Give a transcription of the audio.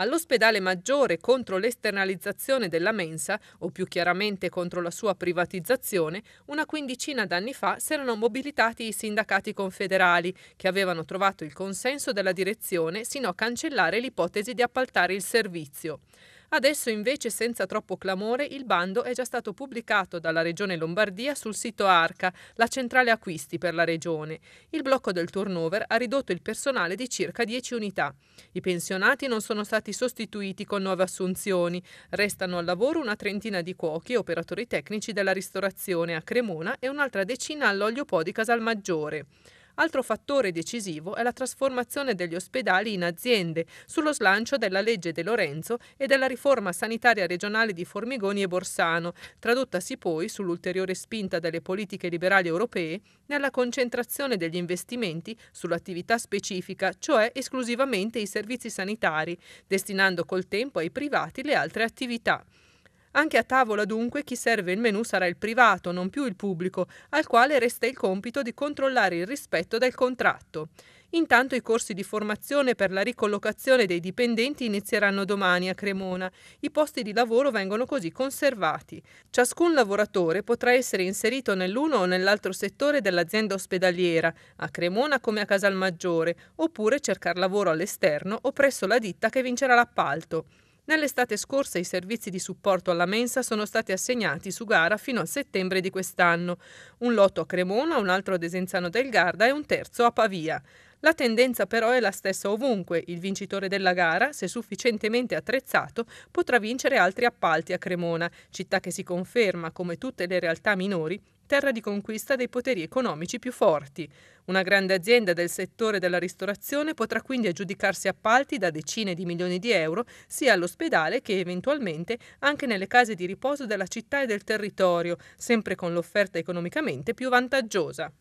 All'ospedale maggiore contro l'esternalizzazione della mensa, o più chiaramente contro la sua privatizzazione, una quindicina d'anni fa si erano mobilitati i sindacati confederali, che avevano trovato il consenso della direzione sino a cancellare l'ipotesi di appaltare il servizio. Adesso invece senza troppo clamore il bando è già stato pubblicato dalla Regione Lombardia sul sito Arca, la centrale acquisti per la Regione. Il blocco del turnover ha ridotto il personale di circa 10 unità. I pensionati non sono stati sostituiti con nuove assunzioni. Restano al lavoro una trentina di cuochi e operatori tecnici della ristorazione a Cremona e un'altra decina all'olio po' di Casalmaggiore. Altro fattore decisivo è la trasformazione degli ospedali in aziende, sullo slancio della legge De Lorenzo e della riforma sanitaria regionale di Formigoni e Borsano, tradottasi poi, sull'ulteriore spinta delle politiche liberali europee, nella concentrazione degli investimenti sull'attività specifica, cioè esclusivamente i servizi sanitari, destinando col tempo ai privati le altre attività. Anche a tavola dunque chi serve il menù sarà il privato, non più il pubblico, al quale resta il compito di controllare il rispetto del contratto. Intanto i corsi di formazione per la ricollocazione dei dipendenti inizieranno domani a Cremona. I posti di lavoro vengono così conservati. Ciascun lavoratore potrà essere inserito nell'uno o nell'altro settore dell'azienda ospedaliera, a Cremona come a Casalmaggiore, oppure cercare lavoro all'esterno o presso la ditta che vincerà l'appalto. Nell'estate scorsa i servizi di supporto alla mensa sono stati assegnati su gara fino a settembre di quest'anno. Un lotto a Cremona, un altro a Desenzano del Garda e un terzo a Pavia. La tendenza però è la stessa ovunque. Il vincitore della gara, se sufficientemente attrezzato, potrà vincere altri appalti a Cremona, città che si conferma, come tutte le realtà minori, terra di conquista dei poteri economici più forti. Una grande azienda del settore della ristorazione potrà quindi aggiudicarsi appalti da decine di milioni di euro sia all'ospedale che eventualmente anche nelle case di riposo della città e del territorio, sempre con l'offerta economicamente più vantaggiosa.